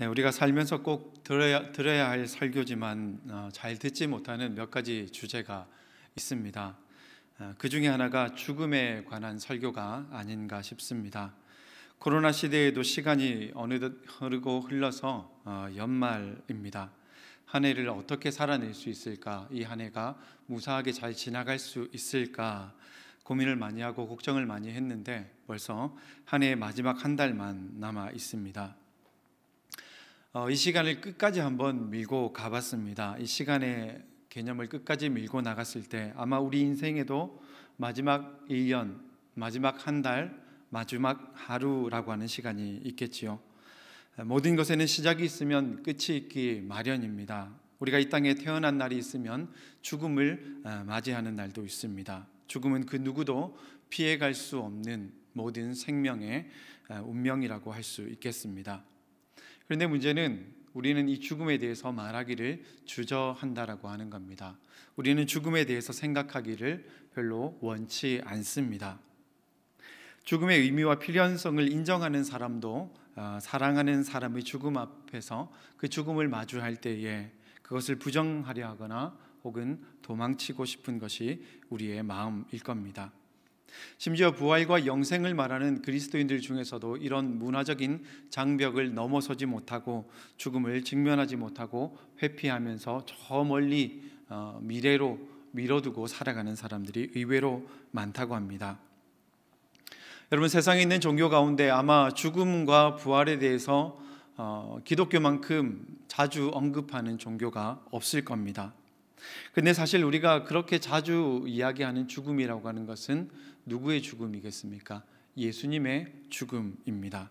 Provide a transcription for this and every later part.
네, 우리가 살면서 꼭 들어야, 들어야 할 설교지만 어, 잘 듣지 못하는 몇 가지 주제가 있습니다. 어, 그 중에 하나가 죽음에 관한 설교가 아닌가 싶습니다. 코로나 시대에도 시간이 어느덧 흐르고 흘러서 어, 연말입니다. 한 해를 어떻게 살아낼 수 있을까? 이 한 해가 무사하게 잘 지나갈 수 있을까? 고민을 많이 하고 걱정을 많이 했는데 벌써 한 해의 마지막 한 달만 남아 있습니다. 어, 이 시간을 끝까지 한번 밀고 가봤습니다. 이 시간의 개념을 끝까지 밀고 나갔을 때 아마 우리 인생에도 마지막 1년, 마지막 한 달, 마지막 하루라고 하는 시간이 있겠지요. 모든 것에는 시작이 있으면 끝이 있기 마련입니다. 우리가 이 땅에 태어난 날이 있으면 죽음을 맞이하는 날도 있습니다. 죽음은 그 누구도 피해갈 수 없는 모든 생명의 운명이라고 할 수 있겠습니다. 그런데 문제는 우리는 이 죽음에 대해서 말하기를 주저한다라고 하는 겁니다. 우리는 죽음에 대해서 생각하기를 별로 원치 않습니다. 죽음의 의미와 필연성을 인정하는 사람도 어, 사랑하는 사람의 죽음 앞에서 그 죽음을 마주할 때에 그것을 부정하려 하거나 혹은 도망치고 싶은 것이 우리의 마음일 겁니다. 심지어 부활과 영생을 말하는 그리스도인들 중에서도 이런 문화적인 장벽을 넘어서지 못하고 죽음을 직면하지 못하고 회피하면서 저 멀리 어, 미래로 밀어두고 살아가는 사람들이 의외로 많다고 합니다. 여러분 세상에 있는 종교 가운데 아마 죽음과 부활에 대해서 어, 기독교만큼 자주 언급하는 종교가 없을 겁니다. 근데 사실 우리가 그렇게 자주 이야기하는 죽음이라고 하는 것은 누구의 죽음이겠습니까? 예수님의 죽음입니다.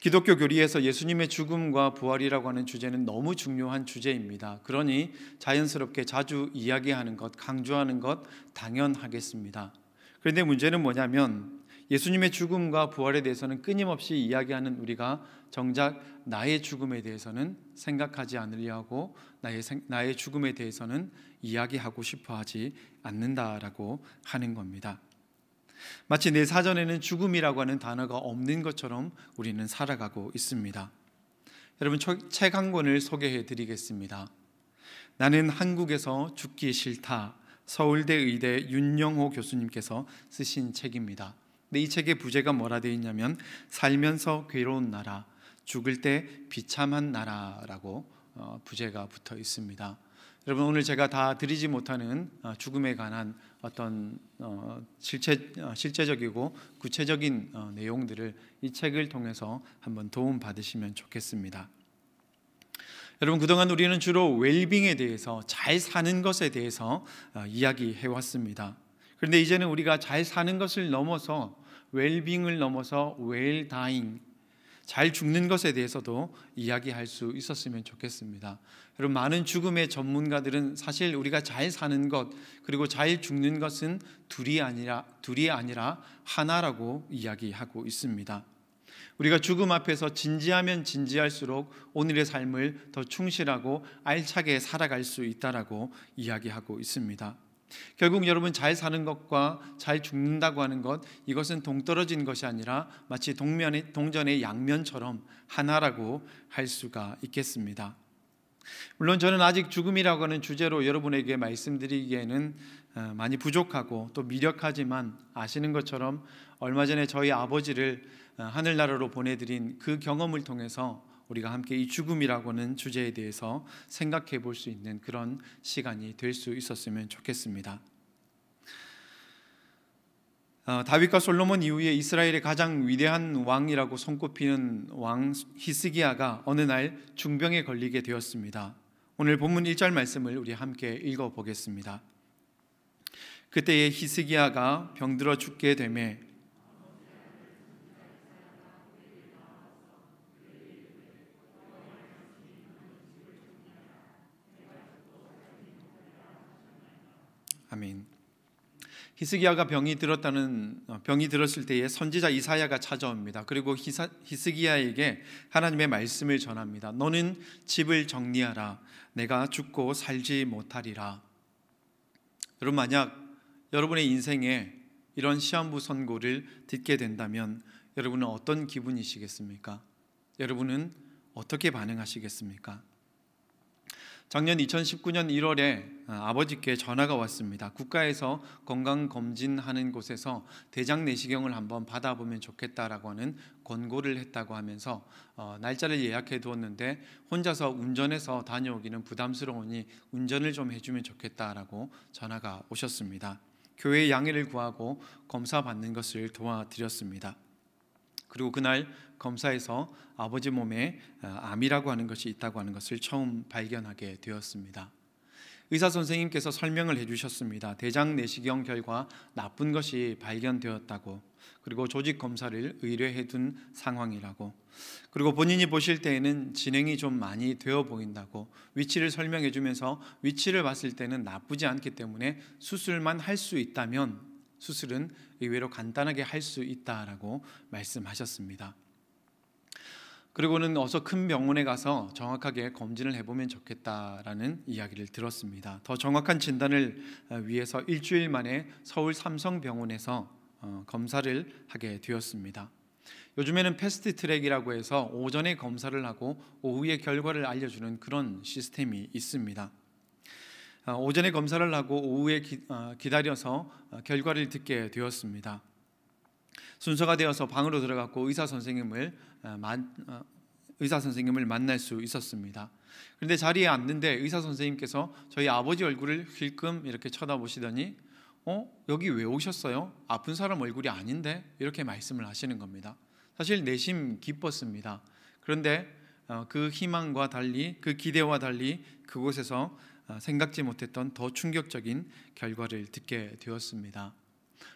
기독교 교리에서 예수님의 죽음과 부활이라고 하는 주제는 너무 중요한 주제입니다. 그러니 자연스럽게 자주 이야기하는 것, 강조하는 것 당연하겠습니다. 그런데 문제는 뭐냐면 예수님의 죽음과 부활에 대해서는 끊임없이 이야기하는 우리가 정작 나의 죽음에 대해서는 생각하지 않으려 고 나의 생, 나의 죽음에 대해서는 이야기하고 싶어 하지 않는다라고 하는 겁니다. 마치 내 사전에는 죽음이라고 하는 단어가 없는 것처럼 우리는 살아가고 있습니다. 여러분 책 한 권을 소개해 드리겠습니다. 나는 한국에서 죽기 싫다. 서울대 의대 윤영호 교수님께서 쓰신 책입니다. 근데 이 책의 부제가 뭐라 되어 있냐면 살면서 괴로운 나라, 죽을 때 비참한 나라라고 어, 부제가 붙어 있습니다. 여러분 오늘 제가 다 드리지 못하는 어, 죽음에 관한 어떤 어, 실체 어, 실제적이고 구체적인 어, 내용들을 이 책을 통해서 한번 도움 받으시면 좋겠습니다. 여러분 그동안 우리는 주로 웰빙에 대해서 잘 사는 것에 대해서 이야기해 왔습니다. 그런데 이제는 우리가 잘 사는 것을 넘어서 웰빙을 넘어서 웰다잉 잘 죽는 것에 대해서도 이야기할 수 있었으면 좋겠습니다. 여러분 많은 죽음의 전문가들은 사실 우리가 잘 사는 것 그리고 잘 죽는 것은 둘이 아니라 둘이 아니라 하나라고 이야기하고 있습니다. 우리가 죽음 앞에서 진지하면 진지할수록 오늘의 삶을 더 충실하고 알차게 살아갈 수 있다라고 이야기하고 있습니다. 결국 여러분 잘 사는 것과 잘 죽는다고 하는 것 이것은 동떨어진 것이 아니라 마치 동면의 동전의 양면처럼 하나라고 할 수가 있겠습니다. 물론 저는 아직 죽음이라고 하는 주제로 여러분에게 말씀드리기에는 어, 많이 부족하고 또 미력하지만 아시는 것처럼 얼마 전에 저희 아버지를 어, 하늘나라로 보내드린 그 경험을 통해서 우리가 함께 이 죽음이라고는 주제에 대해서 생각해 볼 수 있는 그런 시간이 될 수 있었으면 좋겠습니다. 어, 다윗과 솔로몬 이후에 이스라엘의 가장 위대한 왕이라고 손꼽히는 왕 히스기야가 어느 날 중병에 걸리게 되었습니다. 오늘 본문 1절 말씀을 우리 함께 읽어 보겠습니다. 그때에 히스기야가 병들어 죽게 되매 아멘. 히스기야가 병이 들었다는 어, 병이 들었을 때에 선지자 이사야가 찾아옵니다. 그리고 히사, 히스기야에게 하나님의 말씀을 전합니다. 너는 집을 정리하라. 내가 죽고 살지 못하리라. 여러분 만약 여러분의 인생에 이런 시한부 선고를 듣게 된다면 여러분은 어떤 기분이시겠습니까? 여러분은 어떻게 반응하시겠습니까? 작년 2019년 1월에 어, 아버지께 전화가 왔습니다. 국가에서 건강 검진하는 곳에서 대장 내시경을 한번 받아보면 좋겠다라고 하는 권고를 했다고 하면서 어, 날짜를 예약해 두었는데 혼자서 운전해서 다녀오기는 부담스러우니 운전을 좀 해주면 좋겠다라고 전화가 오셨습니다. 교회 양해를 구하고 검사 받는 것을 도와드렸습니다. 그리고 그날 검사에서 아버지 몸에 어, 암이라고 하는 것이 있다고 하는 것을 처음 발견하게 되었습니다. 의사 선생님께서 설명을 해주셨습니다. 대장 내시경 결과 나쁜 것이 발견되었다고 그리고 조직 검사를 의뢰해둔 상황이라고 그리고 본인이 보실 때에는 진행이 좀 많이 되어 보인다고 위치를 설명해주면서 위치를 봤을 때는 나쁘지 않기 때문에 수술만 할 수 있다면 수술은 의외로 간단하게 할 수 있다라고 말씀하셨습니다. 그리고는 어서 큰 병원에 가서 정확하게 검진을 해보면 좋겠다라는 이야기를 들었습니다. 더 정확한 진단을 위해서 일주일 만에 서울 삼성병원에서 어, 검사를 하게 되었습니다. 요즘에는 패스트 트랙이라고 해서 오전에 검사를 하고 오후에 결과를 알려주는 그런 시스템이 있습니다. 어, 오전에 검사를 하고 오후에 어, 기다려서 어, 결과를 듣게 되었습니다. 순서가 되어서 방으로 들어갔고 의사 선생님을 의사 선생님을 만날 수 있었습니다. 그런데 자리에 앉는데 의사 선생님께서 저희 아버지 얼굴을 힐끔 이렇게 쳐다보시더니 어 여기 왜 오셨어요? 아픈 사람 얼굴이 아닌데 이렇게 말씀을 하시는 겁니다. 사실 내심 기뻤습니다. 그런데 그 희망과 달리 그 기대와 달리 그곳에서 아, 생각지 못했던 더 충격적인 결과를 듣게 되었습니다.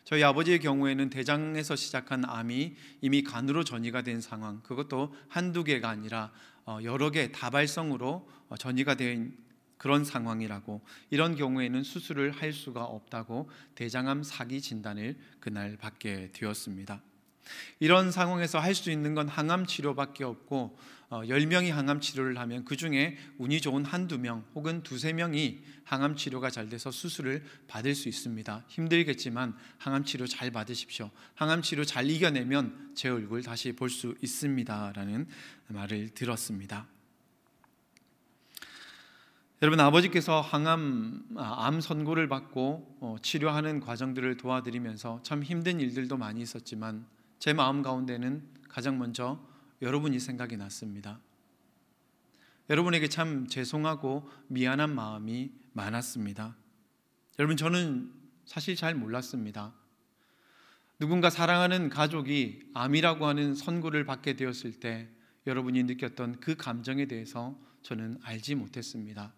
저희 아버지의 경우에는 대장에서 시작한 암이 이미 간으로 전이가 된 상황, 그것도 한두 개가 아니라 어, 여러 개 다발성으로 어, 전이가 된 그런 상황이라고 이런 경우에는 수술을 할 수가 없다고 대장암 사기 진단을 그날 받게 되었습니다. 이런 상황에서 할 수 있는 건 항암 치료밖에 없고 1 어, 0명이 항암 치료를 하면 그중에 운이 좋은 한 두 명 혹은 두 세 명이 항암 치료가 잘 돼서 수술을 받을 수 있습니다. 힘들겠지만 항암 치료 잘 받으십시오. 항암 치료 잘 이겨내면 제 얼굴 다시 볼 수 있습니다라는 말을 들었습니다. 여러분 아버지께서 항암 아, 암 선고를 받고 어, 치료하는 과정들을 도와드리면서 참 힘든 일들도 많이 있었지만 제 마음 가운데는 가장 먼저 여러분이 생각이 났습니다. 여러분에게 참 죄송하고 미안한 마음이 많았습니다. 여러분 저는 사실 잘 몰랐습니다. 누군가 사랑하는 가족이 암이라고 하는 선고를 받게 되었을 때 여러분이 느꼈던 그 감정에 대해서 저는 알지 못했습니다.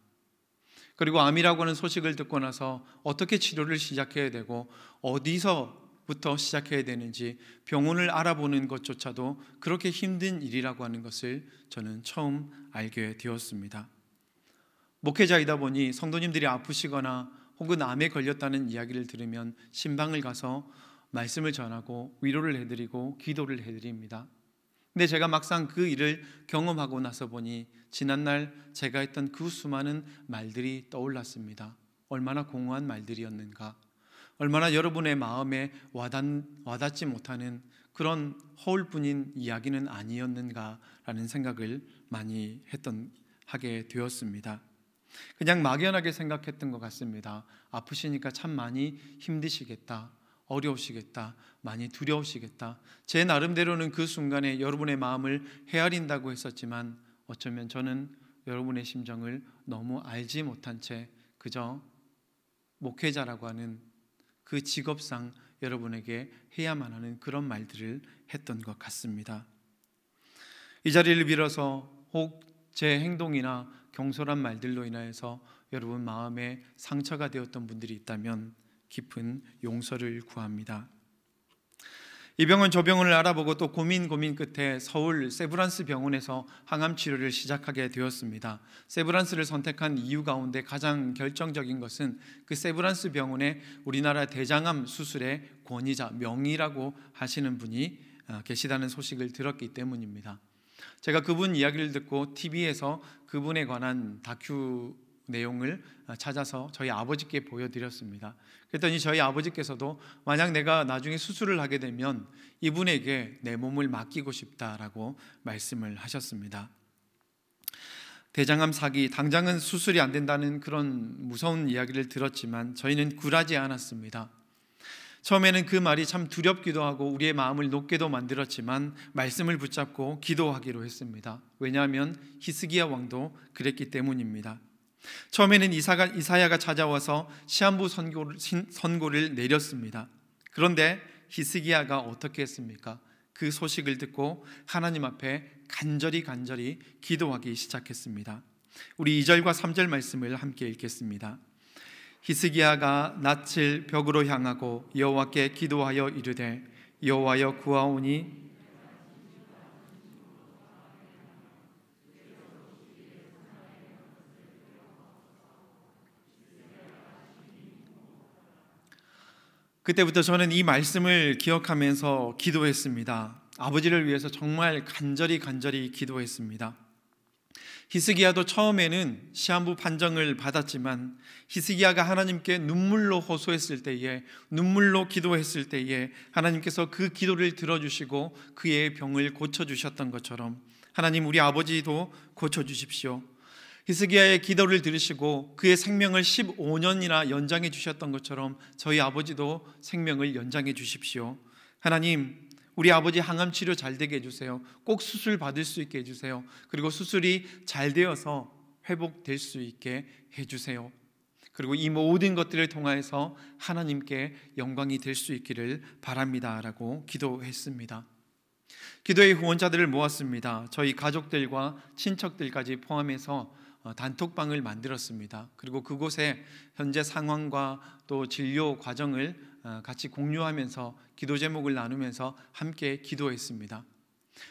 그리고 암이라고 하는 소식을 듣고 나서 어떻게 치료를 시작해야 되고 어디서 부터 시작해야 되는지 병원을 알아보는 것조차도 그렇게 힘든 일이라고 하는 것을 저는 처음 알게 되었습니다. 목회자이다 보니 성도님들이 아프시거나 혹은 암에 걸렸다는 이야기를 들으면 신방을 가서 말씀을 전하고 위로를 해드리고 기도를 해드립니다. 근데 제가 막상 그 일을 경험하고 나서 보니 지난날 제가 했던 그 수많은 말들이 떠올랐습니다. 얼마나 공허한 말들이었는가. 얼마나 여러분의 마음에 와닿, 지 못하는 그런 허울뿐인 이야기는 아니었는가라는 생각을 많이 했던 하게 되었습니다. 그냥 막연하게 생각했던 것 같습니다. 아프시니까 참 많이 힘드시겠다. 어려우시겠다. 많이 두려우시겠다. 제 나름대로는 그 순간에 여러분의 마음을 헤아린다고 했었지만 어쩌면 저는 여러분의 심정을 너무 알지 못한 채 그저 목회자라고 하는 그 직업상 여러분에게 해야만 하는 그런 말들을 했던 것 같습니다. 이 자리를 빌어서 혹 제 행동이나 경솔한 말들로 인하여서 여러분 마음에 상처가 되었던 분들이 있다면 깊은 용서를 구합니다. 이 병원 저 병원을 알아보고 또 고민 고민 끝에 서울 세브란스 병원에서 항암 치료를 시작하게 되었습니다. 세브란스를 선택한 이유 가운데 가장 결정적인 것은 그 세브란스 병원의 우리나라 대장암 수술의 권위자 명의라고 하시는 분이 어, 계시다는 소식을 들었기 때문입니다. 제가 그분 이야기를 듣고 TV에서 그분에 관한 다큐 내용을 아, 찾아서 저희 아버지께 보여드렸습니다. 그랬더니 저희 아버지께서도 만약 내가 나중에 수술을 하게 되면 이분에게 내 몸을 맡기고 싶다라고 말씀을 하셨습니다. 대장암 사기 당장은 수술이 안 된다는 그런 무서운 이야기를 들었지만 저희는 굴하지 않았습니다. 처음에는 그 말이 참 두렵기도 하고 우리의 마음을 높게도 만들었지만 말씀을 붙잡고 기도하기로 했습니다. 왜냐하면 히스기야 왕도 그랬기 때문입니다. 처음에는 이사가, 이사야가 찾아와서 시한부 선고를, 선고를 내렸습니다. 그런데 히스기야가 어떻게 했습니까? 그 소식을 듣고 하나님 앞에 간절히 간절히 기도하기 시작했습니다. 우리 2절과 3절 말씀을 함께 읽겠습니다. 히스기야가 낯을 벽으로 향하고 여호와께 기도하여 이르되 여호와여 구하오니 그때부터 저는 이 말씀을 기억하면서 기도했습니다. 아버지를 위해서 정말 간절히 간절히 기도했습니다. 히스기야도 처음에는 시한부 판정을 받았지만 히스기야가 하나님께 눈물로 호소했을 때에 눈물로 기도했을 때에 하나님께서 그 기도를 들어주시고 그의 병을 고쳐주셨던 것처럼 하나님 우리 아버지도 고쳐주십시오. 히스기야의 기도를 들으시고 그의 생명을 15년이나 연장해 주셨던 것처럼 저희 아버지도 생명을 연장해 주십시오. 하나님, 우리 아버지 항암 치료 잘 되게 해주세요. 꼭 수술 받을 수 있게 해주세요. 그리고 수술이 잘 되어서 회복될 수 있게 해주세요. 그리고 이 모든 것들을 통하여서 하나님께 영광이 될 수 있기를 바랍니다. 라고 기도했습니다. 기도의 후원자들을 모았습니다. 저희 가족들과 친척들까지 포함해서 어, 단톡방을 만들었습니다. 그리고 그곳에 현재 상황과 또 진료 과정을 어, 같이 공유하면서 기도 제목을 나누면서 함께 기도했습니다.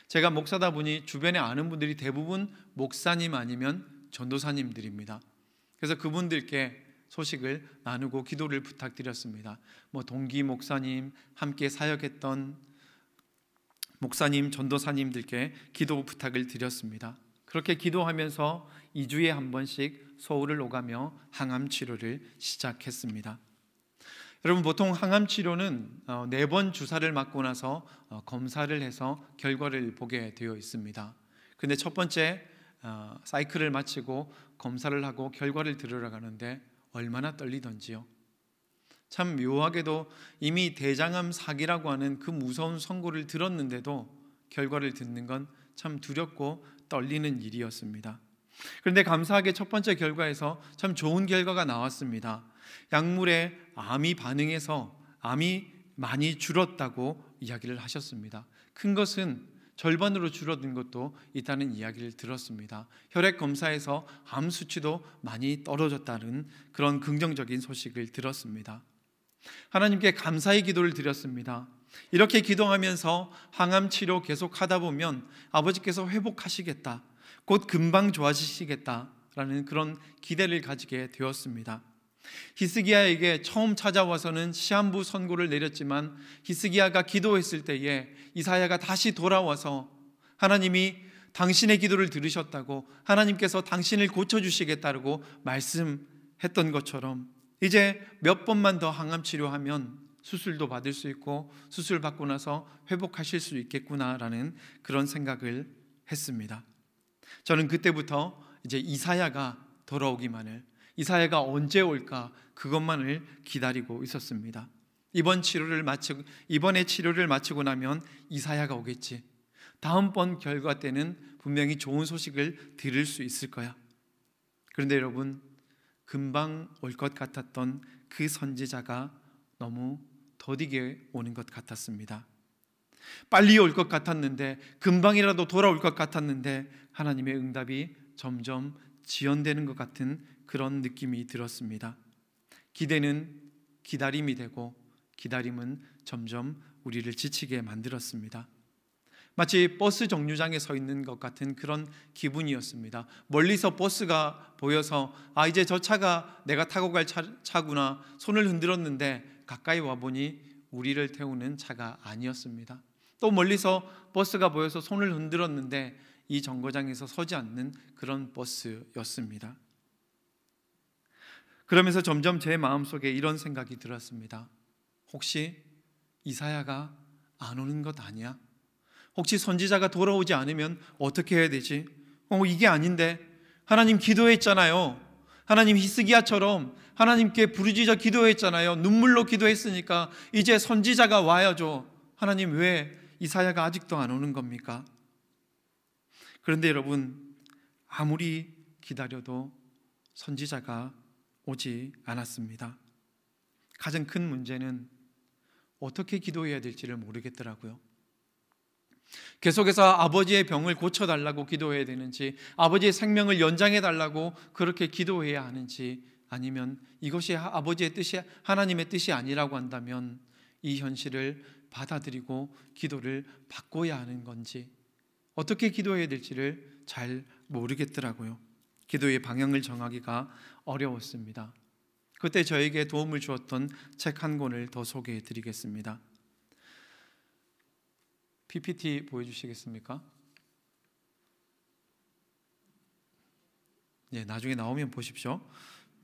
제가 목사다 보니 주변에 아는 분들이 대부분 목사님 아니면 전도사님들입니다. 그래서 그분들께 소식을 나누고 기도를 부탁드렸습니다. 뭐 동기 목사님 함께 사역했던 목사님 전도사님들께 기도 부탁을 드렸습니다. 그렇게 기도하면서 2주에 한 번씩 서울을 오가며 항암 치료를 시작했습니다. 여러분 보통 항암 치료는 어, 네번 주사를 맞고 나서 어, 검사를 해서 결과를 보게 되어 있습니다. 근데 첫 번째 어, 사이클을 마치고 검사를 하고 결과를 들으러 가는데 얼마나 떨리던지요. 참 묘하게도 이미 대장암 사기라고 하는 그 무서운 선고를 들었는데도 결과를 듣는 건 참 두렵고 떨리는 일이었습니다. 그런데 감사하게 첫 번째 결과에서 참 좋은 결과가 나왔습니다. 약물에 암이 반응해서 암이 많이 줄었다고 이야기를 하셨습니다. 큰 것은 절반으로 줄어든 것도 있다는 이야기를 들었습니다. 혈액 검사에서 암 수치도 많이 떨어졌다는 그런 긍정적인 소식을 들었습니다. 하나님께 감사의 기도를 드렸습니다. 이렇게 기도하면서 항암 치료 계속 하다 보면 아버지께서 회복하시겠다. 곧 금방 좋아지시겠다라는 그런 기대를 가지게 되었습니다. 히스기야에게 처음 찾아와서는 시한부 선고를 내렸지만 히스기야가 기도했을 때에 이사야가 다시 돌아와서 하나님이 당신의 기도를 들으셨다고 하나님께서 당신을 고쳐 주시겠다고 말씀했던 것처럼 이제 몇 번만 더 항암 치료하면 수술도 받을 수 있고 수술 받고 나서 회복하실 수 있겠구나라는 그런 생각을 했습니다. 저는 그때부터 이제 이사야가 돌아오기만을 이사야가 언제 올까 그것만을 기다리고 있었습니다. 이번 치료를 마치고 이번에 치료를 마치고 나면 이사야가 오겠지. 다음번 결과 때는 분명히 좋은 소식을 들을 수 있을 거야. 그런데 여러분 금방 올 것 같았던 그 선지자가 너무 더디게 오는 것 같았습니다. 빨리 올 것 같았는데 금방이라도 돌아올 것 같았는데 하나님의 응답이 점점 지연되는 것 같은 그런 느낌이 들었습니다. 기대는 기다림이 되고 기다림은 점점 우리를 지치게 만들었습니다. 마치 버스 정류장에 서 있는 것 같은 그런 기분이었습니다. 멀리서 버스가 보여서 아 이제 저 차가 내가 타고 갈 차, 차구나 손을 흔들었는데 가까이 와보니 우리를 태우는 차가 아니었습니다. 또 멀리서 버스가 보여서 손을 흔들었는데 이 정거장에서 서지 않는 그런 버스였습니다. 그러면서 점점 제 마음속에 이런 생각이 들었습니다. 혹시 이사야가 안 오는 것 아니야? 혹시 선지자가 돌아오지 않으면 어떻게 해야 되지? 어, 이게 아닌데. 하나님 기도했잖아요. 하나님 히스기야처럼 하나님께 부르짖어 기도했잖아요. 눈물로 기도했으니까 이제 선지자가 와야죠. 하나님 왜 이사야가 아직도 안 오는 겁니까? 그런데 여러분 아무리 기다려도 선지자가 오지 않았습니다. 가장 큰 문제는 어떻게 기도해야 될지를 모르겠더라고요. 계속해서 아버지의 병을 고쳐달라고 기도해야 되는지, 아버지의 생명을 연장해달라고 그렇게 기도해야 하는지, 아니면 이것이 아버지의 뜻이 하나님의 뜻이 아니라고 한다면 이 현실을 받아들이고 기도를 바꿔야 하는 건지 어떻게 기도해야 될지를 잘 모르겠더라고요. 기도의 방향을 정하기가 어려웠습니다. 그때 저에게 도움을 주었던 책 한 권을 더 소개해 드리겠습니다. PPT 보여주시겠습니까? 예, 나중에 나오면 보십시오.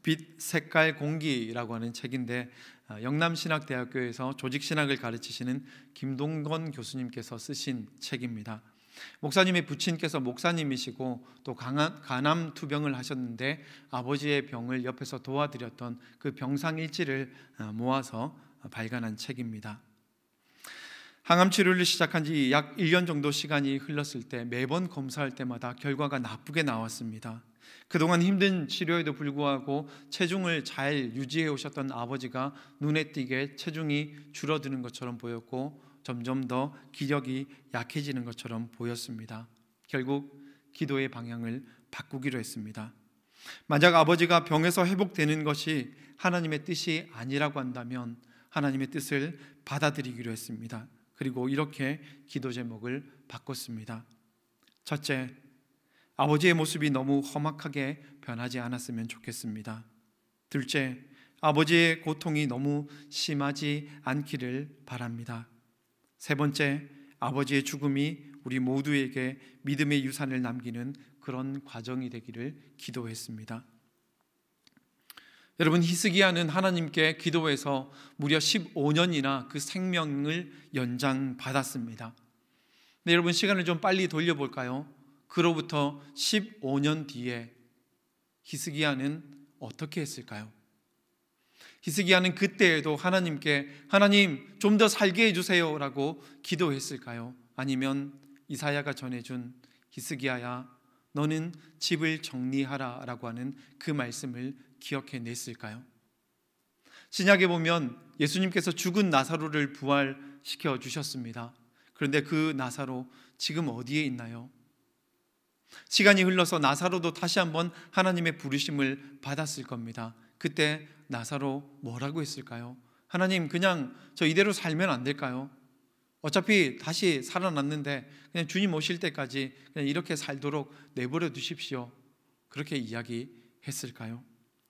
빛, 색깔, 공기라고 하는 책인데 아, 영남신학대학교에서 조직신학을 가르치시는 김동건 교수님께서 쓰신 책입니다. 목사님의 부친께서 목사님이시고 또 간암 투병을 하셨는데 아버지의 병을 옆에서 도와드렸던 그 병상일지를 아, 모아서 발간한 책입니다. 항암 치료를 시작한 지 약 1년 정도 시간이 흘렀을 때 매번 검사할 때마다 결과가 나쁘게 나왔습니다. 그동안 힘든 치료에도 불구하고 체중을 잘 유지해 오셨던 아버지가 눈에 띄게 체중이 줄어드는 것처럼 보였고 점점 더 기력이 약해지는 것처럼 보였습니다. 결국 기도의 방향을 바꾸기로 했습니다. 만약 아버지가 병에서 회복되는 것이 하나님의 뜻이 아니라고 한다면 하나님의 뜻을 받아들이기로 했습니다. 그리고 이렇게 기도 제목을 바꿨습니다. 첫째, 아버지의 모습이 너무 험악하게 변하지 않았으면 좋겠습니다. 둘째, 아버지의 고통이 너무 심하지 않기를 바랍니다. 세 번째, 아버지의 죽음이 우리 모두에게 믿음의 유산을 남기는 그런 과정이 되기를 기도했습니다. 여러분 히스기야는 하나님께 기도해서 무려 15년이나 그 생명을 연장받았습니다. 네, 여러분 시간을 좀 빨리 돌려볼까요? 그로부터 15년 뒤에 히스기야는 어떻게 했을까요? 히스기야는 그때에도 하나님께 하나님 좀 더 살게 해주세요라고 기도했을까요? 아니면 이사야가 전해준 히스기야야 너는 집을 정리하라 라고 하는 그 말씀을 기억해냈을까요? 신약에 보면 예수님께서 죽은 나사로를 부활시켜 주셨습니다. 그런데 그 나사로 지금 어디에 있나요? 시간이 흘러서 나사로도 다시 한번 하나님의 부르심을 받았을 겁니다. 그때 나사로 뭐라고 했을까요? 하나님 그냥 저 이대로 살면 안 될까요? 어차피 다시 살아났는데 그냥 주님 오실 때까지 그냥 이렇게 살도록 내버려 두십시오. 그렇게 이야기했을까요?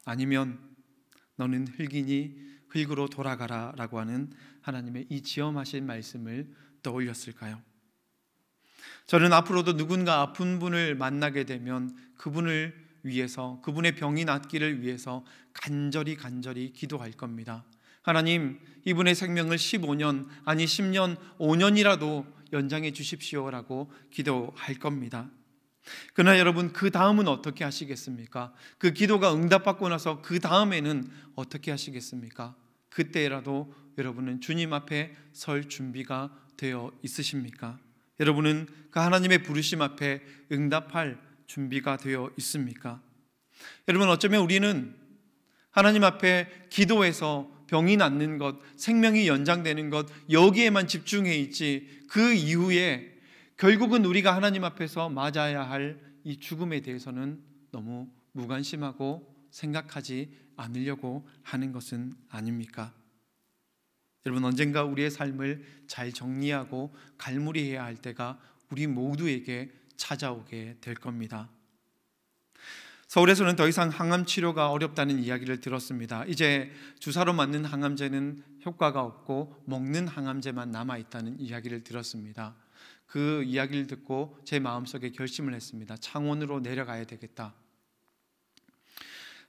아니면 너는 흙이니 흙으로 돌아가라라고 하는 하나님의 이 지엄하신 말씀을 떠올렸을까요? 저는 앞으로도 누군가 아픈 분을 만나게 되면 그분을 위해서 그분의 병이 낫기를 위해서 간절히 간절히 기도할 겁니다. 하나님, 이분의 생명을 15년, 아니 10년, 5년이라도 연장해 주십시오라고 기도할 겁니다. 그러나 여러분, 그 다음은 어떻게 하시겠습니까? 그 기도가 응답받고 나서 그 다음에는 어떻게 하시겠습니까? 그때라도 여러분은 주님 앞에 설 준비가 되어 있으십니까? 여러분은 그 하나님의 부르심 앞에 응답할 준비가 되어 있습니까? 여러분 어쩌면 우리는 하나님 앞에 기도해서 병이 낫는 것, 생명이 연장되는 것, 여기에만 집중해 있지, 그 이후에 결국은 우리가 하나님 앞에서 맞아야 할 이 죽음에 대해서는 너무 무관심하고 생각하지 않으려고 하는 것은 아닙니까? 여러분, 언젠가 우리의 삶을 잘 정리하고 갈무리해야 할 때가 우리 모두에게 찾아오게 될 겁니다. 서울에서는 더 이상 항암 치료가 어렵다는 이야기를 들었습니다. 이제 주사로 맞는 항암제는 효과가 없고 먹는 항암제만 남아 있다는 이야기를 들었습니다. 그 이야기를 듣고 제 마음속에 결심을 했습니다. 창원으로 내려가야 되겠다.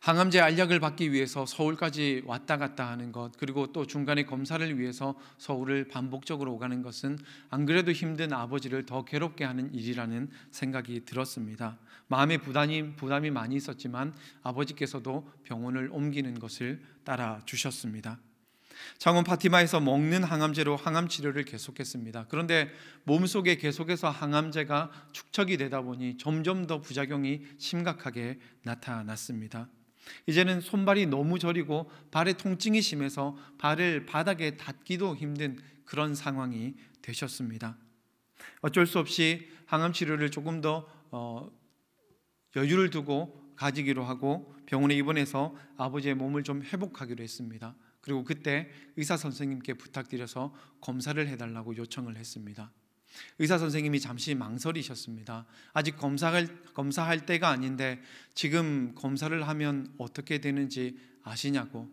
항암제 알약을 받기 위해서 서울까지 왔다 갔다 하는 것 그리고 또 중간에 검사를 위해서 서울을 반복적으로 오가는 것은 안 그래도 힘든 아버지를 더 괴롭게 하는 일이라는 생각이 들었습니다. 마음의 부담이 부담이 많이 있었지만 아버지께서도 병원을 옮기는 것을 따라 주셨습니다. 장원 파티마에서 먹는 항암제로 항암 치료를 계속했습니다. 그런데 몸 속에 계속해서 항암제가 축적이 되다 보니 점점 더 부작용이 심각하게 나타났습니다. 이제는 손발이 너무 저리고 발에 통증이 심해서 발을 바닥에 닿기도 힘든 그런 상황이 되셨습니다. 어쩔 수 없이 항암 치료를 조금 더 어, 여유를 두고 가지기로 하고 병원에 입원해서 아버지의 몸을 좀 회복하기로 했습니다. 그리고 그때 의사 선생님께 부탁드려서 검사를 해달라고 요청을 했습니다. 의사 선생님이 잠시 망설이셨습니다. 아직 검사할, 검사할 때가 아닌데 지금 검사를 하면 어떻게 되는지 아시냐고.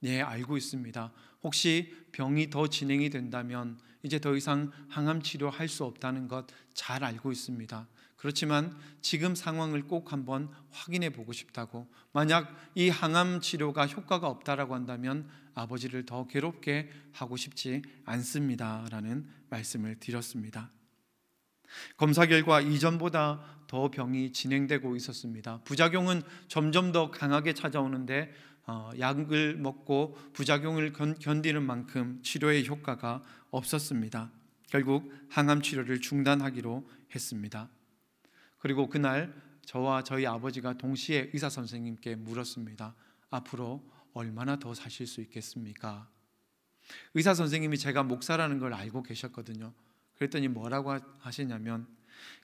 네, 알고 있습니다. 혹시 병이 더 진행이 된다면 이제 더 이상 항암 치료할 수 없다는 것 잘 알고 있습니다. 그렇지만 지금 상황을 꼭 한번 확인해 보고 싶다고. 만약 이 항암 치료가 효과가 없다라고 한다면 아버지를 더 괴롭게 하고 싶지 않습니다라는 말씀을 드렸습니다. 검사 결과 이전보다 더 병이 진행되고 있었습니다. 부작용은 점점 더 강하게 찾아오는데 어, 약을 먹고 부작용을 견디는 만큼 치료의 효과가 없었습니다. 결국 항암 치료를 중단하기로 했습니다. 그리고 그날 저와 저희 아버지가 동시에 의사 선생님께 물었습니다. 앞으로 얼마나 더 사실 수 있겠습니까? 의사 선생님이 제가 목사라는 걸 알고 계셨거든요. 그랬더니 뭐라고 하시냐면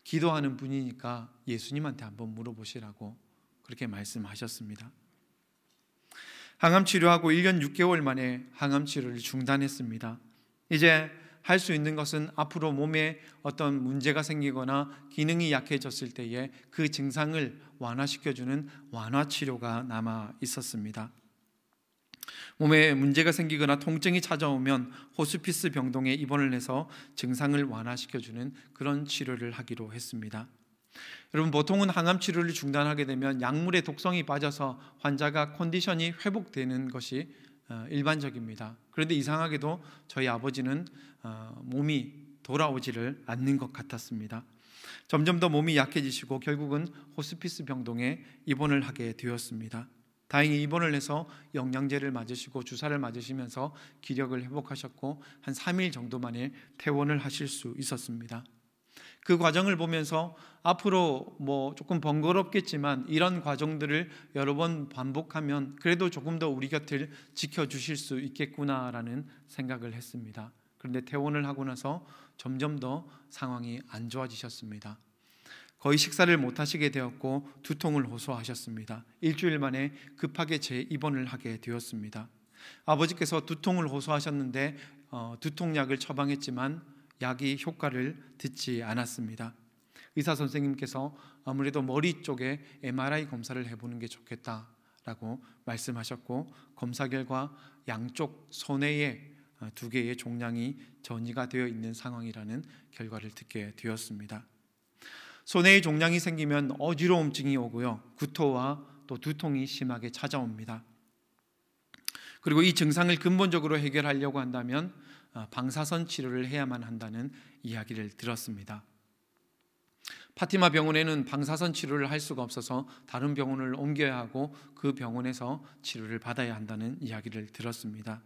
기도하는 분이니까 예수님한테 한번 물어보시라고 그렇게 말씀하셨습니다. 항암 치료하고 1년 6개월 만에 항암 치료를 중단했습니다. 이제 할 수 있는 것은 앞으로 몸에 어떤 문제가 생기거나 기능이 약해졌을 때에 그 증상을 완화시켜주는 완화 치료가 남아 있었습니다. 몸에 문제가 생기거나 통증이 찾아오면 호스피스 병동에 입원을 해서 증상을 완화시켜주는 그런 치료를 하기로 했습니다. 여러분 보통은 항암 치료를 중단하게 되면 약물의 독성이 빠져서 환자가 컨디션이 회복되는 것이 어, 일반적입니다. 그런데 이상하게도 저희 아버지는 어, 몸이 돌아오지를 않는 것 같았습니다. 점점 더 몸이 약해지시고 결국은 호스피스 병동에 입원을 하게 되었습니다. 다행히 입원을 해서 영양제를 맞으시고 주사를 맞으시면서 기력을 회복하셨고 한 3일 정도 만에 퇴원을 하실 수 있었습니다. 그 과정을 보면서 앞으로 뭐 조금 번거롭겠지만 이런 과정들을 여러 번 반복하면 그래도 조금 더 우리 곁을 지켜주실 수 있겠구나라는 생각을 했습니다. 그런데 퇴원을 하고 나서 점점 더 상황이 안 좋아지셨습니다. 거의 식사를 못 하시게 되었고 두통을 호소하셨습니다. 일주일 만에 급하게 재입원을 하게 되었습니다. 아버지께서 두통을 호소하셨는데 어, 두통약을 처방했지만 약이 효과를 듣지 않았습니다. 의사 선생님께서 아무래도 머리 쪽에 MRI 검사를 해보는 게 좋겠다라고 말씀하셨고 검사 결과 양쪽 손에 어, 두 개의 종양이 전이가 되어 있는 상황이라는 결과를 듣게 되었습니다. 손에 종양이 생기면 어지러움증이 오고요. 구토와 또 두통이 심하게 찾아옵니다. 그리고 이 증상을 근본적으로 해결하려고 한다면 아, 방사선 치료를 해야만 한다는 이야기를 들었습니다. 파티마 병원에는 방사선 치료를 할 수가 없어서 다른 병원을 옮겨야 하고 그 병원에서 치료를 받아야 한다는 이야기를 들었습니다.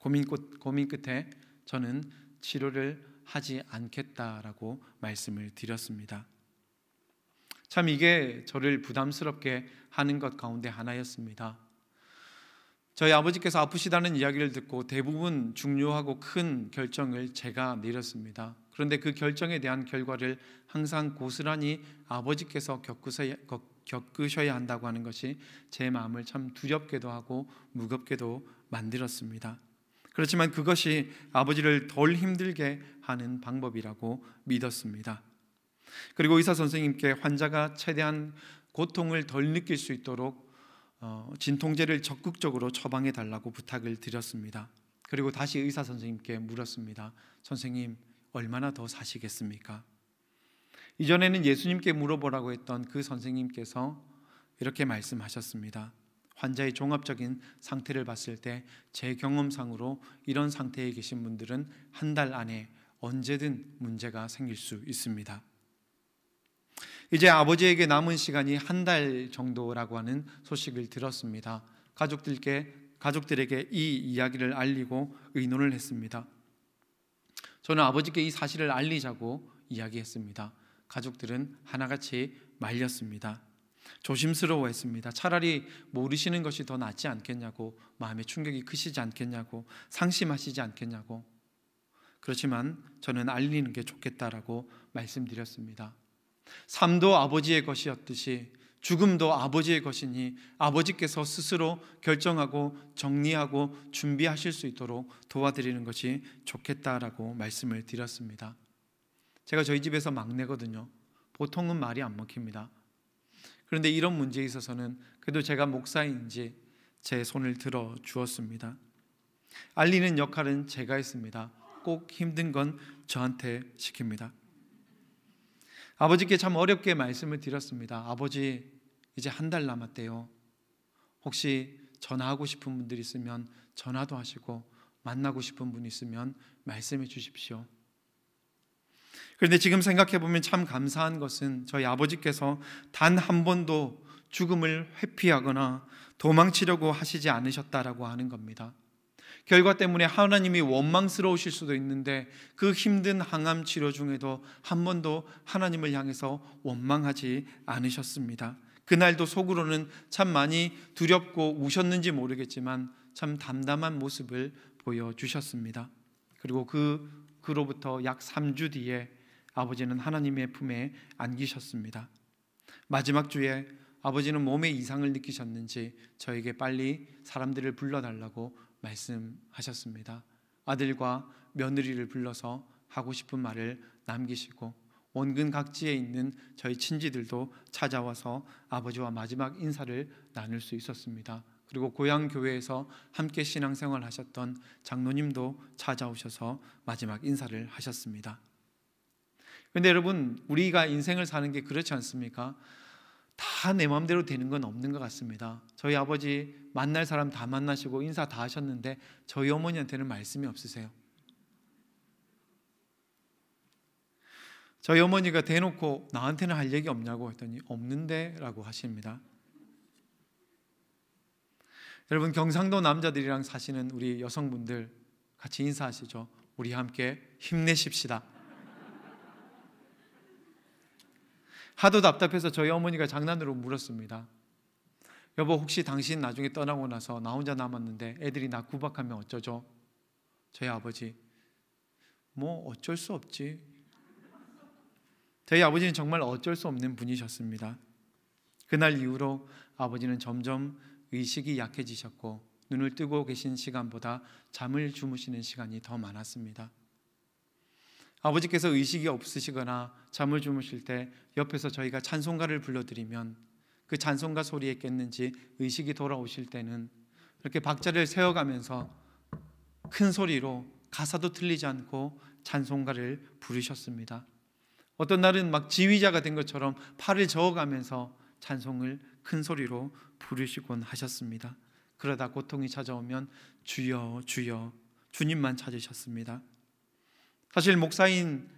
고민, 끝, 고민 끝에 저는 치료를 하지 않겠다라고 말씀을 드렸습니다. 참 이게 저를 부담스럽게 하는 것 가운데 하나였습니다. 저희 아버지께서 아프시다는 이야기를 듣고 대부분 중요하고 큰 결정을 제가 내렸습니다. 그런데 그 결정에 대한 결과를 항상 고스란히 아버지께서 겪으셔야, 한다고 하는 것이 제 마음을 참 두렵게도 하고 무겁게도 만들었습니다. 그렇지만 그것이 아버지를 덜 힘들게 하는 방법이라고 믿었습니다. 그리고 의사 선생님께 환자가 최대한 고통을 덜 느낄 수 있도록 어, 진통제를 적극적으로 처방해 달라고 부탁을 드렸습니다. 그리고 다시 의사 선생님께 물었습니다. 선생님, 얼마나 더 사시겠습니까? 이전에는 예수님께 물어보라고 했던 그 선생님께서 이렇게 말씀하셨습니다. 환자의 종합적인 상태를 봤을 때 제 경험상으로 이런 상태에 계신 분들은 한 달 안에 언제든 문제가 생길 수 있습니다. 이제 아버지에게 남은 시간이 한 달 정도라고 하는 소식을 들었습니다. 가족들께 가족들에게 이 이야기를 알리고 의논을 했습니다. 저는 아버지께 이 사실을 알리자고 이야기했습니다. 가족들은 하나같이 말렸습니다. 조심스러워했습니다. 차라리 모르시는 것이 더 낫지 않겠냐고 마음의 충격이 크시지 않겠냐고 상심하시지 않겠냐고 그렇지만 저는 알리는 게 좋겠다라고 말씀드렸습니다. 삶도 아버지의 것이었듯이 죽음도 아버지의 것이니 아버지께서 스스로 결정하고 정리하고 준비하실 수 있도록 도와드리는 것이 좋겠다라고 말씀을 드렸습니다. 제가 저희 집에서 막내거든요. 보통은 말이 안 먹힙니다. 그런데 이런 문제에 있어서는 그래도 제가 목사인지 제 손을 들어 주었습니다. 알리는 역할은 제가 했습니다. 꼭 힘든 건 저한테 시킵니다. 아버지께 참 어렵게 말씀을 드렸습니다. 아버지 이제 한 달 남았대요. 혹시 전화하고 싶은 분들 있으면 전화도 하시고 만나고 싶은 분 있으면 말씀해 주십시오. 그런데 지금 생각해 보면 참 감사한 것은 저희 아버지께서 단 한 번도 죽음을 회피하거나 도망치려고 하시지 않으셨다라고 하는 겁니다. 결과 때문에 하나님이 원망스러우실 수도 있는데 그 힘든 항암 치료 중에도 한 번도 하나님을 향해서 원망하지 않으셨습니다. 그날도 속으로는 참 많이 두렵고 우셨는지 모르겠지만 참 담담한 모습을 보여주셨습니다. 그리고 그 그로부터 약 3주 뒤에 아버지는 하나님의 품에 안기셨습니다. 마지막 주에 아버지는 몸의 이상을 느끼셨는지 저에게 빨리 사람들을 불러달라고 말씀하셨습니다. 아들과 며느리를 불러서 하고 싶은 말을 남기시고 원근 각지에 있는 저희 친지들도 찾아와서 아버지와 마지막 인사를 나눌 수 있었습니다. 그리고 고향 교회에서 함께 신앙생활 하셨던 장로님도 찾아오셔서 마지막 인사를 하셨습니다. 근데 여러분 우리가 인생을 사는 게 그렇지 않습니까? 다 내 마음대로 되는 건 없는 것 같습니다. 저희 아버지 만날 사람 다 만나시고 인사 다 하셨는데 저희 어머니한테는 말씀이 없으세요. 저희 어머니가 대놓고 나한테는 할 얘기 없냐고 했더니 없는데라고 하십니다. 여러분 경상도 남자들이랑 사시는 우리 여성분들 같이 인사하시죠. 우리 함께 힘내십시다. 하도 답답해서 저희 어머니가 장난으로 물었습니다. 여보 혹시 당신 나중에 떠나고 나서 나 혼자 남았는데 애들이 나 구박하면 어쩌죠? 저희 아버지 뭐 어쩔 수 없지. 저희 아버지는 정말 어쩔 수 없는 분이셨습니다. 그날 이후로 아버지는 점점 의식이 약해지셨고 눈을 뜨고 계신 시간보다 잠을 주무시는 시간이 더 많았습니다. 아버지께서 의식이 없으시거나 잠을 주무실 때 옆에서 저희가 찬송가를 불러드리면 그 찬송가 소리에 깼는지 의식이 돌아오실 때는 이렇게 박자를 세어가면서 큰 소리로 가사도 틀리지 않고 찬송가를 부르셨습니다. 어떤 날은 막 지휘자가 된 것처럼 팔을 저어가면서 찬송을 큰 소리로 부르시곤 하셨습니다. 그러다 고통이 찾아오면 주여 주여 주님만 찾으셨습니다. 사실 목사인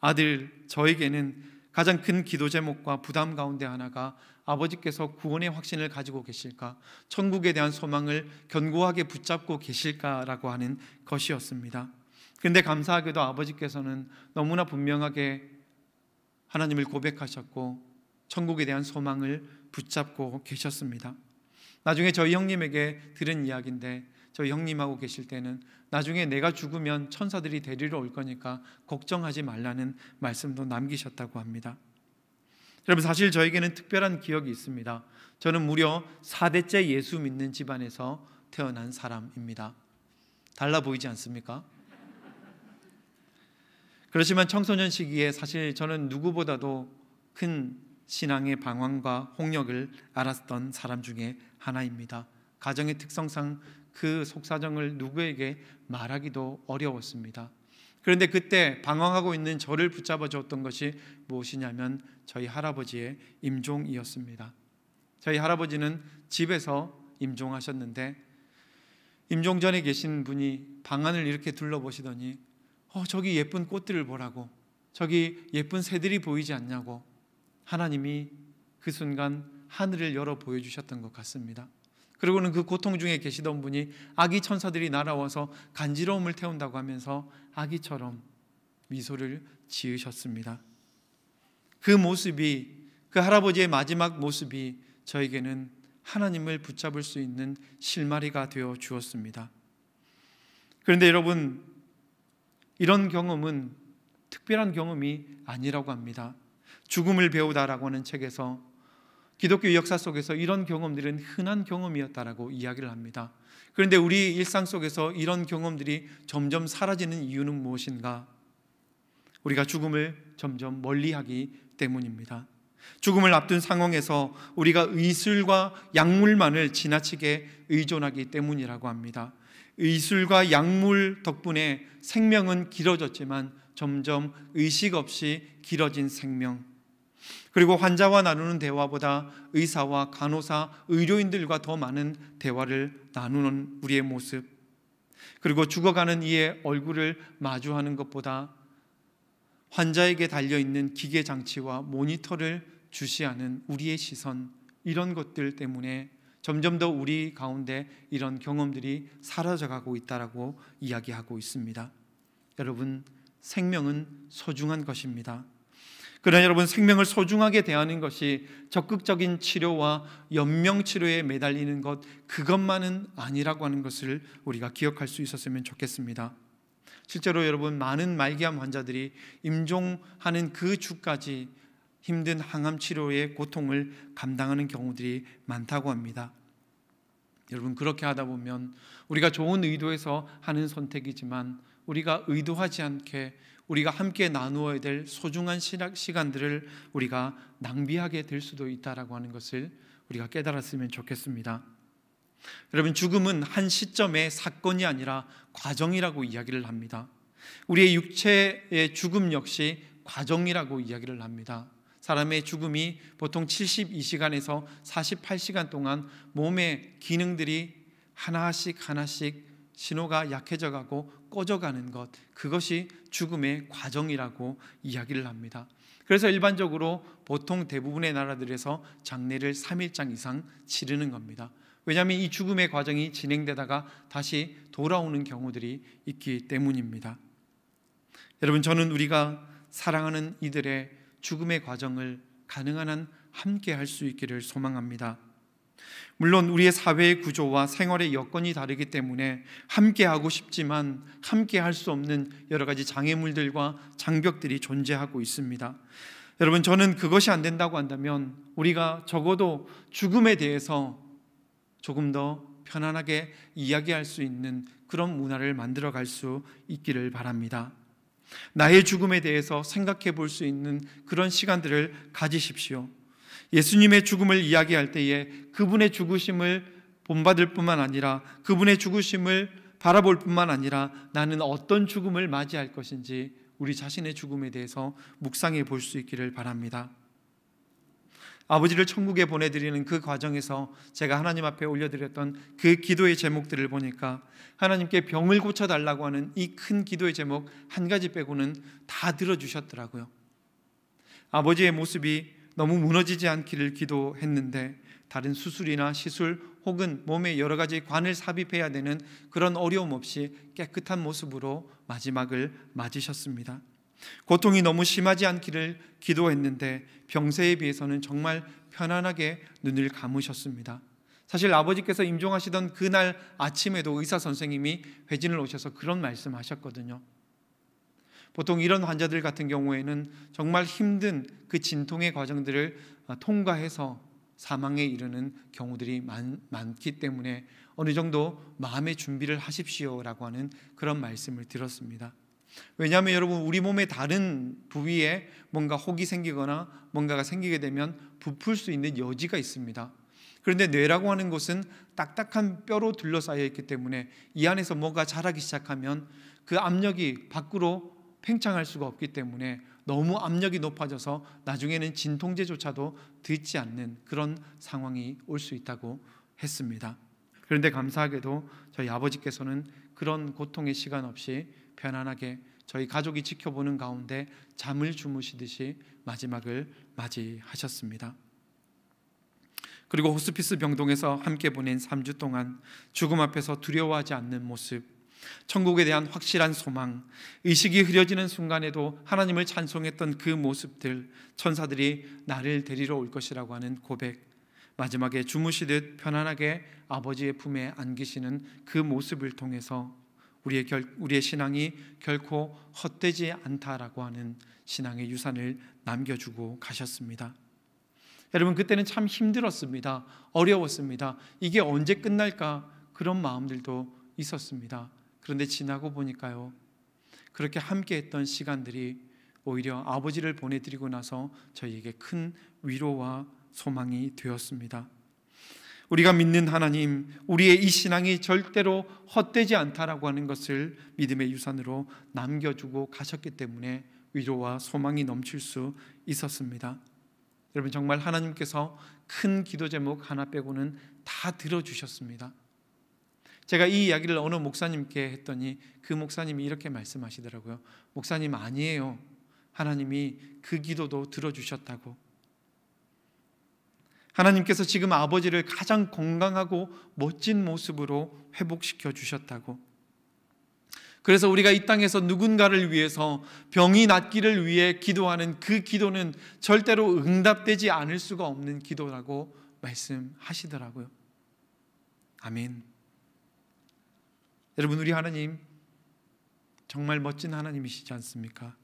아들 저에게는 가장 큰 기도 제목과 부담 가운데 하나가 아버지께서 구원의 확신을 가지고 계실까, 천국에 대한 소망을 견고하게 붙잡고 계실까라고 하는 것이었습니다. 근데 감사하게도 아버지께서는 너무나 분명하게 하나님을 고백하셨고 천국에 대한 소망을 붙잡고 계셨습니다. 나중에 저희 형님에게 들은 이야기인데 저희 형님하고 계실 때는 나중에 내가 죽으면 천사들이 데리러 올 거니까 걱정하지 말라는 말씀도 남기셨다고 합니다. 여러분 사실 저에게는 특별한 기억이 있습니다. 저는 무려 4대째 예수 믿는 집안에서 태어난 사람입니다. 달라 보이지 않습니까? 그렇지만 청소년 시기에 사실 저는 누구보다도 큰 신앙의 방황과 홍역을 알았던 사람 중에 하나입니다. 가정의 특성상 그 속사정을 누구에게 말하기도 어려웠습니다. 그런데 그때 방황하고 있는 저를 붙잡아 줬던 것이 무엇이냐면 저희 할아버지의 임종이었습니다. 저희 할아버지는 집에서 임종하셨는데 임종 전에 계신 분이 방안을 이렇게 둘러보시더니 어 저기 예쁜 꽃들을 보라고 저기 예쁜 새들이 보이지 않냐고 하나님이 그 순간 하늘을 열어 보여주셨던 것 같습니다. 그리고는 그 고통 중에 계시던 분이 아기 천사들이 날아와서 간지러움을 태운다고 하면서 아기처럼 미소를 지으셨습니다. 그 모습이 그 할아버지의 마지막 모습이 저에게는 하나님을 붙잡을 수 있는 실마리가 되어 주었습니다. 그런데 여러분 이런 경험은 특별한 경험이 아니라고 합니다. 죽음을 배우다라고 하는 책에서 기독교 역사 속에서 이런 경험들은 흔한 경험이었다라고 이야기를 합니다. 그런데 우리 일상 속에서 이런 경험들이 점점 사라지는 이유는 무엇인가? 우리가 죽음을 점점 멀리하기 때문입니다. 죽음을 앞둔 상황에서 우리가 의술과 약물만을 지나치게 의존하기 때문이라고 합니다. 의술과 약물 덕분에 생명은 길어졌지만 점점 의식 없이 길어진 생명, 그리고 환자와 나누는 대화보다 의사와 간호사, 의료인들과 더 많은 대화를 나누는 우리의 모습. 그리고 죽어가는 이의 얼굴을 마주하는 것보다 환자에게 달려 있는 기계 장치와 모니터를 주시하는 우리의 시선 이런 것들 때문에 점점 더 우리 가운데 이런 경험들이 사라져가고 있다고 이야기하고 있습니다. 여러분 생명은 소중한 것입니다. 그러나 여러분 생명을 소중하게 대하는 것이 적극적인 치료와 연명 치료에 매달리는 것 그것만은 아니라고 하는 것을 우리가 기억할 수 있었으면 좋겠습니다. 실제로 여러분 많은 말기암 환자들이 임종하는 그 주까지 힘든 항암 치료의 고통을 감당하는 경우들이 많다고 합니다. 여러분 그렇게 하다 보면 우리가 좋은 의도에서 하는 선택이지만 우리가 의도하지 않게 우리가 함께 나누어야 될 소중한 시간들을 우리가 낭비하게 될 수도 있다라고 하는 것을 우리가 깨달았으면 좋겠습니다. 여러분 죽음은 한 시점의 사건이 아니라 과정이라고 이야기를 합니다. 우리의 육체의 죽음 역시 과정이라고 이야기를 합니다. 사람의 죽음이 보통 72시간에서 48시간 동안 몸의 기능들이 하나씩 하나씩 신호가 약해져 가고 꺼져 가는 것 그것이 죽음의 과정이라고 이야기를 합니다. 그래서 일반적으로 보통 대부분의 나라들에서 장례를 3일장 이상 치르는 겁니다. 왜냐하면 이 죽음의 과정이 진행되다가 다시 돌아오는 경우들이 있기 때문입니다. 여러분 저는 우리가 사랑하는 이들의 죽음의 과정을 가능한 한 함께 할 수 있기를 소망합니다. 물론 우리의 사회의 구조와 생활의 여건이 다르기 때문에 함께 하고 싶지만 함께 할 수 없는 여러 가지 장애물들과 장벽들이 존재하고 있습니다. 여러분 저는 그것이 안 된다고 한다면 우리가 적어도 죽음에 대해서 조금 더 편안하게 이야기할 수 있는 그런 문화를 만들어 갈수 있기를 바랍니다. 나의 죽음에 대해서 생각해 볼 수 있는 그런 시간들을 가지십시오. 예수님의 죽음을 이야기할 때에 그분의 죽으심을 본받을 뿐만 아니라 그분의 죽으심을 바라볼 뿐만 아니라 나는 어떤 죽음을 맞이할 것인지 우리 자신의 죽음에 대해서 묵상해 볼 수 있기를 바랍니다. 아버지를 천국에 보내드리는 그 과정에서 제가 하나님 앞에 올려드렸던 그 기도의 제목들을 보니까 하나님께 병을 고쳐달라고 하는 이 큰 기도의 제목 한 가지 빼고는 다 들어주셨더라고요. 아버지의 모습이 너무 무너지지 않기를 기도했는데 다른 수술이나 시술 혹은 몸에 여러 가지 관을 삽입해야 되는 그런 어려움 없이 깨끗한 모습으로 마지막을 맞으셨습니다. 고통이 너무 심하지 않기를 기도했는데 병세에 비해서는 정말 편안하게 눈을 감으셨습니다. 사실 아버지께서 임종하시던 그날 아침에도 의사 선생님이 회진을 오셔서 그런 말씀하셨거든요. 보통 이런 환자들 같은 경우에는 정말 힘든 그 진통의 과정들을 어, 통과해서 사망에 이르는 경우들이 많, 많기 때문에 어느 정도 마음의 준비를 하십시오라고 하는 그런 말씀을 들었습니다. 왜냐하면 여러분 우리 몸의 다른 부위에 뭔가 혹이 생기거나 뭔가가 생기게 되면 부풀 수 있는 여지가 있습니다. 그런데 뇌라고 하는 것은 딱딱한 뼈로 둘러싸여 있기 때문에 이 안에서 뭐가 자라기 시작하면 그 압력이 밖으로 팽창할 수가 없기 때문에 너무 압력이 높아져서 나중에는 진통제조차도 듣지 않는 그런 상황이 올 수 있다고 했습니다. 그런데 감사하게도 저희 아버지께서는 그런 고통의 시간 없이 편안하게 저희 가족이 지켜보는 가운데 잠을 주무시듯이 마지막을 맞이하셨습니다. 그리고 호스피스 병동에서 함께 보낸 3주 동안 죽음 앞에서 두려워하지 않는 모습, 천국에 대한 확실한 소망, 의식이 흐려지는 순간에도 하나님을 찬송했던 그 모습들, 천사들이 나를 데리러 올 것이라고 하는 고백, 마지막에 주무시듯 편안하게 아버지의 품에 안기시는 그 모습을 통해서 우리의, 결, 우리의 신앙이 결코 헛되지 않다라고 하는 신앙의 유산을 남겨주고 가셨습니다. 여러분, 그때는 참 힘들었습니다. 어려웠습니다. 이게 언제 끝날까? 그런 마음들도 있었습니다. 그런데 지나고 보니까요. 그렇게 함께 했던 시간들이 오히려 아버지를 보내드리고 나서 저희에게 큰 위로와 소망이 되었습니다. 우리가 믿는 하나님, 우리의 이 신앙이 절대로 헛되지 않다라고 하는 것을 믿음의 유산으로 남겨주고 가셨기 때문에 위로와 소망이 넘칠 수 있었습니다. 여러분 정말 하나님께서 큰 기도 제목 하나 빼고는 다 들어주셨습니다. 제가 이 이야기를 어느 목사님께 했더니 그 목사님이 이렇게 말씀하시더라고요. 목사님 아니에요. 하나님이 그 기도도 들어주셨다고. 하나님께서 지금 아버지를 가장 건강하고 멋진 모습으로 회복시켜 주셨다고. 그래서 우리가 이 땅에서 누군가를 위해서 병이 낫기를 위해 기도하는 그 기도는 절대로 응답되지 않을 수가 없는 기도라고 말씀하시더라고요. 아멘. 여러분 우리 하나님 정말 멋진 하나님이시지 않습니까?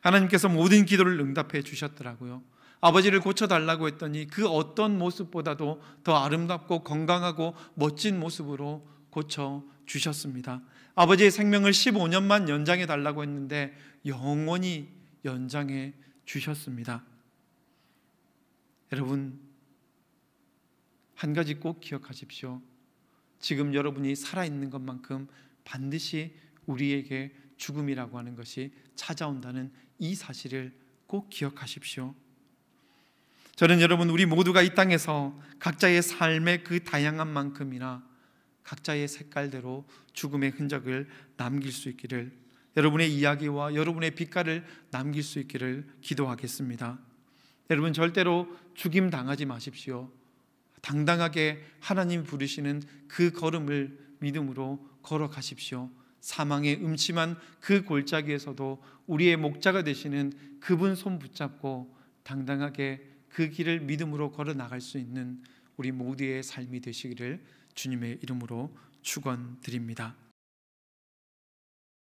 하나님께서 모든 기도를 응답해 주셨더라고요. 아버지를 고쳐달라고 했더니 그 어떤 모습보다도 더 아름답고 건강하고 멋진 모습으로 고쳐 주셨습니다. 아버지의 생명을 15년만 연장해 달라고 했는데 영원히 연장해 주셨습니다. 여러분, 한 가지 꼭 기억하십시오. 지금 여러분이 살아있는 것만큼 반드시 우리에게 죽음이라고 하는 것이 찾아온다는 이 사실을 꼭 기억하십시오. 저는 여러분 우리 모두가 이 땅에서 각자의 삶의 그 다양한 만큼이나 각자의 색깔대로 죽음의 흔적을 남길 수 있기를 여러분의 이야기와 여러분의 빛깔을 남길 수 있기를 기도하겠습니다. 여러분 절대로 죽임 당하지 마십시오. 당당하게 하나님 부르시는 그 걸음을 믿음으로 걸어가십시오. 사망의 음침한 그 골짜기에서도 우리의 목자가 되시는 그분 손 붙잡고 당당하게 그 길을 믿음으로 걸어 나갈 수 있는 우리 모두의 삶이 되시기를 주님의 이름으로 축원드립니다.